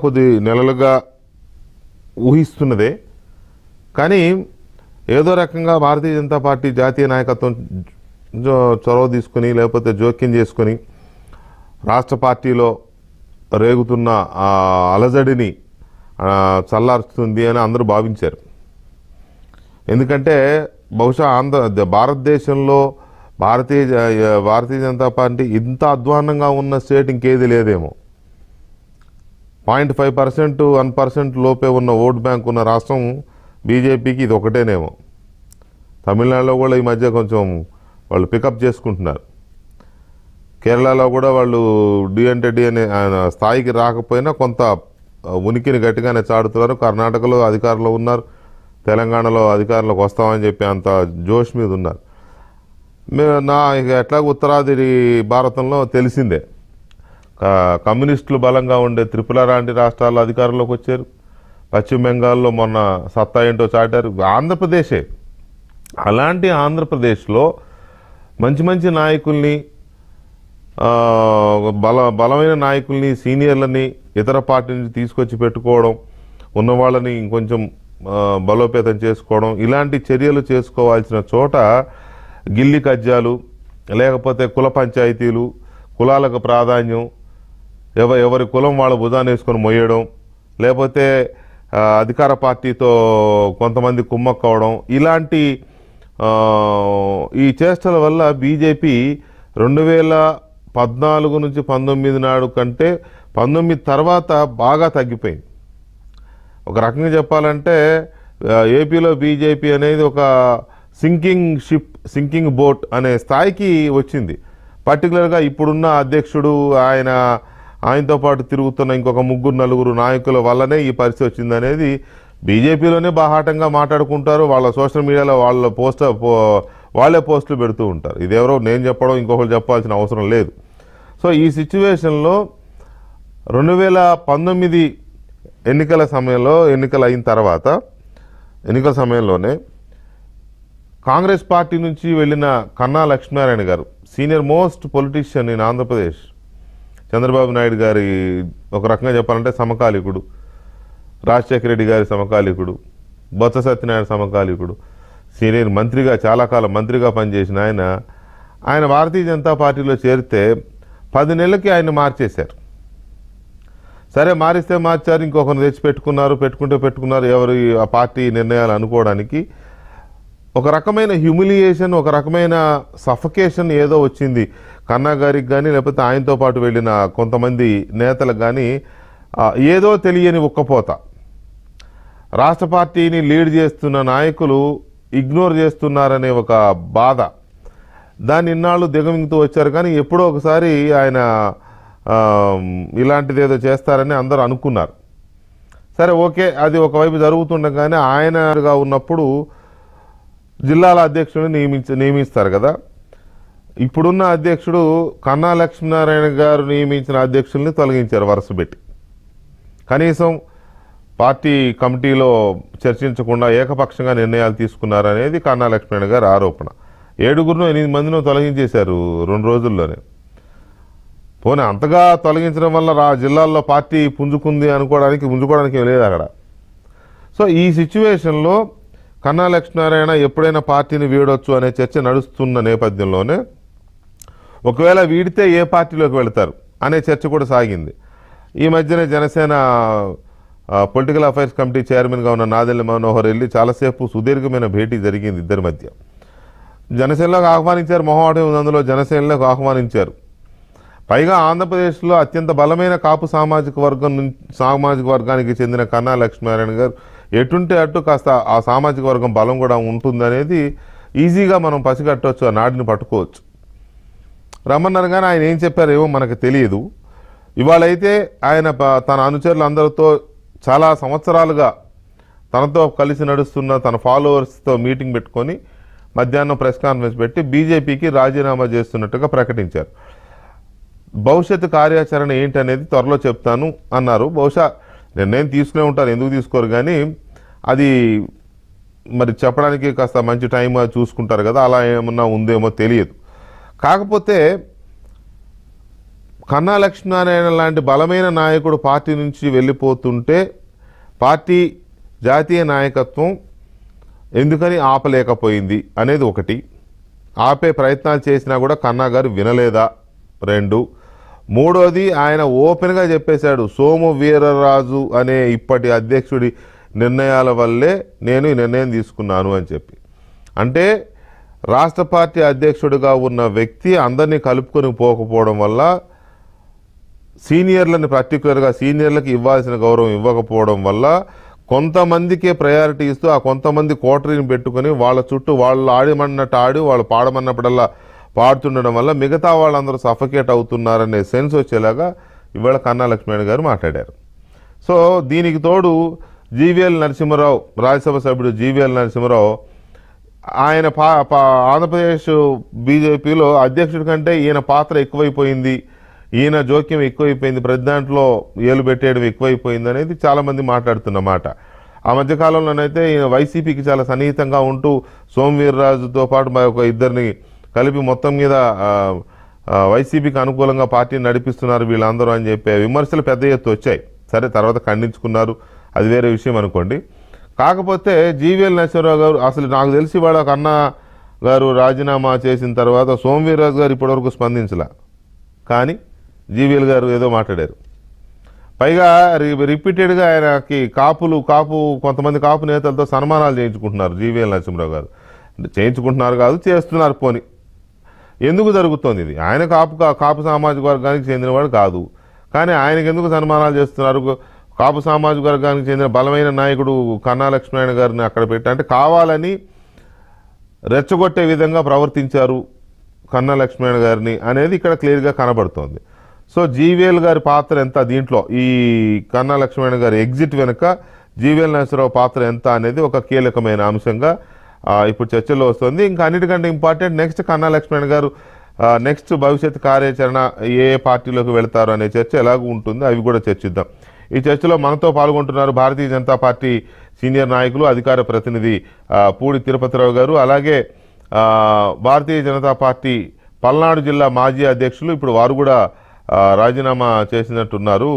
కొద్ది నెలలుగా ఊహిస్తున్నదే కానీ ఏదో రకంగా భారతీయ జనతా పార్టీ జాతీయ నాయకత్వం చొరవ తీసుకుని లేకపోతే జోక్యం చేసుకుని రాష్ట్ర పార్టీలో రేగుతున్న ఆ అలజడిని చల్లారుస్తుంది అని అందరూ భావించారు ఎందుకంటే బహుశా ఆంధ్ర భారతదేశంలో భారతీయ భారతీయ జనతా పార్టీ ఇంత అధ్వాన్నంగా ఉన్న స్టేట్ ఇంకేది లేదేమో point five percent one percent లోపే ఉన్న ఓట్ బ్యాంక్ ఉన్న రాష్ట్రం బీజేపీకి ఇది ఒకటేనేమో తమిళనాడులో కూడా ఈ మధ్య కొంచెం వాళ్ళు పికప్ చేసుకుంటున్నారు కేరళలో కూడా వాళ్ళు డిఎన్టీ డిఎన్ఏ డి అనే స్థాయికి రాకపోయినా కొంత ఉనికిని గట్టిగానే చాడుతున్నారు కర్ణాటకలో అధికారంలో ఉన్నారు తెలంగాణలో అధికారంలోకి వస్తామని చెప్పి అంత జోష్ మీద ఉన్నారు నా ఇక ఎట్లాగ ఉత్తరాది భారతంలో తెలిసిందే కమ్యూనిస్టులు బలంగా ఉండే త్రిపుల లాంటి రాష్ట్రాల్లో అధికారంలోకి వచ్చారు పశ్చిమ బెంగాల్లో మొన్న సత్తా ఏంటో చాటారు ఆంధ్రప్రదేశే అలాంటి ఆంధ్రప్రదేశ్లో మంచి మంచి నాయకుల్ని బల బలమైన నాయకుల్ని సీనియర్లని ఇతర పార్టీ నుంచి తీసుకొచ్చి పెట్టుకోవడం ఉన్నవాళ్ళని ఇంకొంచెం బలోపేతం చేసుకోవడం ఇలాంటి చర్యలు చేసుకోవాల్సిన చోట గిల్లి కజ్జాలు లేకపోతే కుల పంచాయతీలు కులాలకు ప్రాధాన్యం ఎవ ఎవరి కులం వాళ్ళ భుజాన్ని వేసుకొని మొయ్యడం లేకపోతే అధికార పార్టీతో కొంతమంది కుమ్మక్కోవడం ఇలాంటి ఈ చేష్టల వల్ల బీజేపీ రెండు వేల పద్నాలుగు నుంచి పంతొమ్మిది నాడు కంటే పంతొమ్మిది తర్వాత బాగా తగ్గిపోయింది ఒక రకంగా చెప్పాలంటే ఏపీలో బీజేపీ అనేది ఒక సింకింగ్ షిప్ సింకింగ్ బోట్ అనే స్థాయికి వచ్చింది పర్టికులర్గా ఇప్పుడున్న అధ్యక్షుడు ఆయన ఆయనతో పాటు తిరుగుతున్న ఇంకొక ముగ్గురు నలుగురు నాయకుల వల్లనే ఈ పరిస్థితి వచ్చిందనేది బీజేపీలోనే బాహాటంగా మాట్లాడుకుంటారు వాళ్ళ సోషల్ మీడియాలో వాళ్ళ పోస్ట్ వాళ్ళే పోస్టులు పెడుతూ ఉంటారు ఇదెవరో నేను చెప్పడం ఇంకొకరు చెప్పాల్సిన అవసరం లేదు సో ఈ సిచ్యువేషన్లో రెండు వేల పంతొమ్మిది ఎన్నికల సమయంలో ఎన్నికలు అయిన తర్వాత ఎన్నికల సమయంలోనే కాంగ్రెస్ పార్టీ నుంచి వెళ్ళిన కన్నా లక్ష్మీనారాయణ గారు senior most politician in Andhra Pradesh Chandrababu Naidu గారి ఒక రకంగా చెప్పాలంటే సమకాలికుడు రాజశేఖర రెడ్డి గారి సమకాలికుడు బొత్స సత్యనారాయణ సమకాలికుడు సీనియర్ మంత్రిగా చాలా కాలం మంత్రిగా పనిచేసిన ఆయన ఆయన భారతీయ జనతా పార్టీలో చేరితే పది నెలలకి ఆయన మార్చేశారు సరే మారిస్తే మార్చారు ఇంకొకరిని తెచ్చి పెట్టుకున్నారు పెట్టుకుంటే పెట్టుకున్నారు ఎవరు ఆ పార్టీ నిర్ణయాలు అనుకోవడానికి ఒక రకమైన హ్యూమిలియేషన్ ఒక రకమైన సఫకేషన్ ఏదో వచ్చింది కన్నా గారికి కానీ లేకపోతే ఆయనతో పాటు వెళ్ళిన కొంతమంది నేతలకు కానీ ఏదో తెలియని ఉక్కపోత రాష్ట్ర పార్టీని లీడ్ చేస్తున్న నాయకులు ఇగ్నోర్ చేస్తున్నారనే ఒక బాధ దాన్ని ఇన్నాళ్ళు దిగమింగుతూ వచ్చారు కానీ ఎప్పుడో ఒకసారి ఆయన ఇలాంటిది ఏదో చేస్తారని అందరూ అనుకున్నారు సరే ఓకే అది ఒకవైపు జరుగుతుండగానే ఆయనగా ఉన్నప్పుడు జిల్లాల అధ్యక్షుడిని నియమించ నియమిస్తారు కదా ఇప్పుడున్న అధ్యక్షుడు కన్నా లక్ష్మీనారాయణ గారు నియమించిన అధ్యక్షుల్ని తొలగించారు వరుస పెట్టి కనీసం పార్టీ కమిటీలో చర్చించకుండా ఏకపక్షంగా నిర్ణయాలు తీసుకున్నారనేది కన్నా లక్ష్మీనారాయణ గారు ఆరోపణ ఏడుగురును ఎనిమిది మందినో తొలగించేశారు రెండు రోజుల్లోనే పోనీ అంతగా తొలగించడం వల్ల ఆ జిల్లాల్లో పార్టీ పుంజుకుంది అనుకోవడానికి పుంజుకోవడానికి లేదు అక్కడ సో ఈ సిచ్యువేషన్లో కన్నా లక్ష్మీనారాయణ ఎప్పుడైనా పార్టీని వీడొచ్చు అనే చర్చ నడుస్తున్న నేపథ్యంలోనే ఒకవేళ వీడితే ఏ పార్టీలోకి వెళతారు అనే చర్చ కూడా సాగింది ఈ మధ్యనే జనసేన పొలిటికల్ అఫైర్స్ కమిటీ చైర్మన్గా ఉన్న నాదెల్లి మనోహర్ వెళ్ళి చాలాసేపు సుదీర్ఘమైన భేటీ జరిగింది ఇద్దరి మధ్య జనసేనలోకి ఆహ్వానించారు మొహమాటం ఉంది అందులో జనసేనలోకి ఆహ్వానించారు పైగా ఆంధ్రప్రదేశ్లో అత్యంత బలమైన కాపు సామాజిక వర్గం సామాజిక వర్గానికి చెందిన కన్నా లక్ష్మీనారాయణ గారు ఎటుంటే అటు కాస్త ఆ సామాజిక వర్గం బలం కూడా ఉంటుందనేది ఈజీగా మనం పసిగట్టవచ్చు ఆ నాడిని పట్టుకోవచ్చు రమ్మన్నారు కానీ ఆయన ఏం చెప్పారేమో మనకు తెలియదు ఇవాళైతే ఆయన తన అనుచరులందరితో చాలా సంవత్సరాలుగా తనతో కలిసి నడుస్తున్న తన ఫాలోవర్స్తో మీటింగ్ పెట్టుకొని మధ్యాహ్నం ప్రెస్ కాన్ఫరెన్స్ పెట్టి బీజేపీకి రాజీనామా చేస్తున్నట్టుగా ప్రకటించారు భవిష్యత్తు కార్యాచరణ ఏంటనేది త్వరలో చెప్తాను అన్నారు బహుశా నిర్ణయం తీసుకునే ఉంటారు ఎందుకు తీసుకోరు కానీ అది మరి చెప్పడానికి కాస్త మంచి టైం చూసుకుంటారు కదా అలా ఏమన్నా ఉందేమో తెలియదు కాకపోతే కన్నా లక్ష్మీనారాయణ లాంటి బలమైన నాయకుడు పార్టీ నుంచి వెళ్ళిపోతుంటే పార్టీ జాతీయ నాయకత్వం ఎందుకని ఆపలేకపోయింది అనేది ఒకటి ఆపే ప్రయత్నాలు చేసినా కూడా కన్నా గారు వినలేదా రెండు మూడోది ఆయన ఓపెన్గా చెప్పేశాడు సోము వీరరాజు అనే ఇప్పటి అధ్యక్షుడి నిర్ణయాల వల్లే నేను ఈ నిర్ణయం తీసుకున్నాను అని చెప్పి అంటే రాష్ట్ర పార్టీ అధ్యక్షుడిగా ఉన్న వ్యక్తి అందరినీ కలుపుకొని పోకపోవడం వల్ల సీనియర్లను పర్టికులర్గా సీనియర్లకు ఇవ్వాల్సిన గౌరవం ఇవ్వకపోవడం వల్ల కొంతమందికే ప్రయారిటీ ఇస్తూ ఆ కొంతమంది కోటరీని పెట్టుకుని వాళ్ళ చుట్టూ వాళ్ళు ఆడమన్నట్టు ఆడి వాళ్ళు పాడమన్నప్పుడల్లా పాడుతుండడం వల్ల మిగతా వాళ్ళందరూ సఫకేట్ అవుతున్నారనే సెన్స్ వచ్చేలాగా ఇవాళ కన్నా లక్ష్మణ్ గారు మాట్లాడారు సో దీనికి తోడు జీవీఎల్ నరసింహరావు రాజ్యసభ సభ్యుడు జీవీఎల్ నరసింహరావు ఆయన పా ఆంధ్రప్రదేశ్ బీజేపీలో అధ్యక్షుడి కంటే ఈయన పాత్ర ఎక్కువైపోయింది ఈయన జోక్యం ఎక్కువైపోయింది ప్రతి దాంట్లో ఏలు పెట్టేయడం ఎక్కువైపోయింది అనేది చాలామంది మాట్లాడుతున్నమాట ఆ మధ్యకాలంలోనైతే ఈయన వైసీపీకి చాలా సన్నిహితంగా ఉంటూ సోమవీర్రాజుతో పాటు మరొక ఇద్దరిని కలిపి మొత్తం మీద వైసీపీకి అనుకూలంగా పార్టీని నడిపిస్తున్నారు వీళ్ళందరూ అని చెప్పే విమర్శలు పెద్ద ఎత్తు వచ్చాయి సరే తర్వాత ఖండించుకున్నారు అది వేరే విషయం అనుకోండి కాకపోతే జీవీఎల్ నరసింహరావు గారు అసలు నాకు తెలిసి వాడు ఒక అన్న గారు రాజీనామా చేసిన తర్వాత సోమవీర్రాజు గారు ఇప్పటివరకు స్పందించలే కానీ జీవీఎల్ గారు ఏదో మాట్లాడారు పైగా రిపీటెడ్గా ఆయనకి కాపులు కాపు కొంతమంది కాపు నేతలతో సన్మానాలు చేయించుకుంటున్నారు జీవీఎల్ నరసింహరావు గారు చేయించుకుంటున్నారు కాదు చేస్తున్నారు పోని ఎందుకు జరుగుతోంది ఇది ఆయన కాపు కాపు సామాజిక వర్గానికి చెందినవాడు కాదు కానీ ఆయనకి ఎందుకు సన్మానాలు చేస్తున్నారు కాపు సామాజిక వర్గానికి చెందిన బలమైన నాయకుడు కన్నా లక్ష్మీనారాయణ గారిని అక్కడ పెట్టి అంటే కావాలని రెచ్చగొట్టే విధంగా ప్రవర్తించారు కన్నా లక్ష్మీనారాయణ గారిని అనేది ఇక్కడ క్లియర్గా కనబడుతోంది సో జీవీఎల్ గారి పాత్ర ఎంత దీంట్లో ఈ కన్నా లక్ష్మీనారాయణ గారి ఎగ్జిట్ వెనుక జీవీఎల్ నరసరావు పాత్ర ఎంత అనేది ఒక కీలకమైన అంశంగా ఇప్పుడు చర్చలో వస్తుంది ఇంకా అన్నిటికంటే ఇంపార్టెంట్ నెక్స్ట్ కన్నా లక్ష్మీనారాయణ గారు నెక్స్ట్ భవిష్యత్ కార్యాచరణ ఏ పార్టీలోకి వెళతారు అనే చర్చ ఎలాగూ ఉంటుందో అవి కూడా చర్చిద్దాం ఈ చర్చలో మనతో పాల్గొంటున్నారు భారతీయ జనతా పార్టీ సీనియర్ నాయకులు అధికార ప్రతినిధి పూడి తిరుపతిరావు గారు అలాగే భారతీయ జనతా పార్టీ పల్నాడు జిల్లా మాజీ అధ్యక్షులు ఇప్పుడు వారు కూడా రాజీనామా చేసినట్టున్నారు